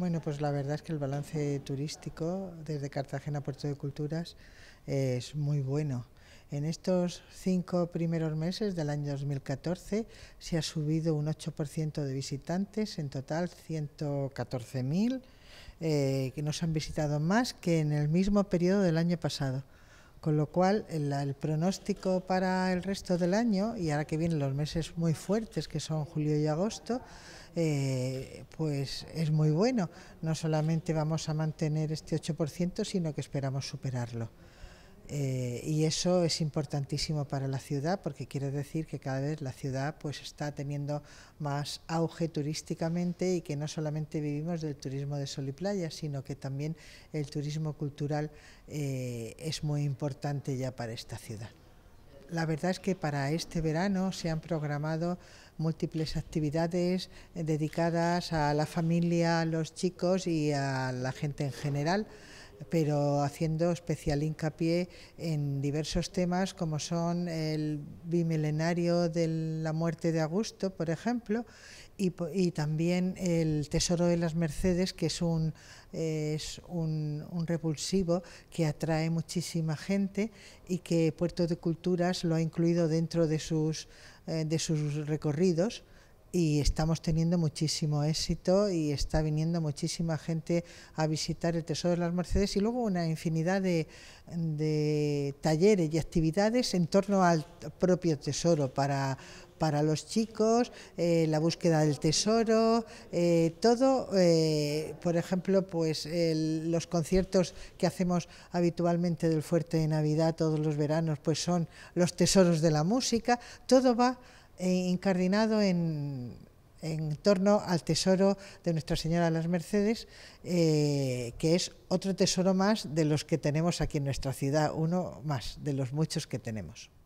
Bueno, pues la verdad es que el balance turístico desde Cartagena a Puerto de Culturas es muy bueno. En estos cinco primeros meses del año 2014 se ha subido un 8% de visitantes, en total 114.000, eh, que nos han visitado más que en el mismo periodo del año pasado. Con lo cual, el, pronóstico para el resto del año, y ahora que vienen los meses muy fuertes, que son julio y agosto, eh, pues es muy bueno. No solamente vamos a mantener este 8%, sino que esperamos superarlo. Eh, y eso es importantísimo para la ciudad porque quiere decir que cada vez la ciudad pues está teniendo más auge turísticamente y que no solamente vivimos del turismo de sol y playa, sino que también el turismo cultural eh, es muy importante ya para esta ciudad. La verdad es que para este verano se han programado múltiples actividades dedicadas a la familia, a los chicos y a la gente en general pero haciendo especial hincapié en diversos temas como son el bimilenario de la muerte de Augusto, por ejemplo, y, también el Tesoro de las Mercedes, que es, un, repulsivo que atrae muchísima gente y que Puerto de Culturas lo ha incluido dentro de sus eh, recorridos y estamos teniendo muchísimo éxito y está viniendo muchísima gente a visitar el Tesoro de las Mercedes y luego una infinidad de, talleres y actividades en torno al propio tesoro para, los chicos, eh, la búsqueda del tesoro, eh, todo, eh, por ejemplo, pues los conciertos que hacemos habitualmente del Fuerte de Navidad todos los veranos, pues son los tesoros de la música, todo va encardinado eh, en, torno al tesoro de Nuestra Señora de las Mercedes, eh, que es otro tesoro más de los que tenemos aquí en nuestra ciudad, uno más de los muchos que tenemos.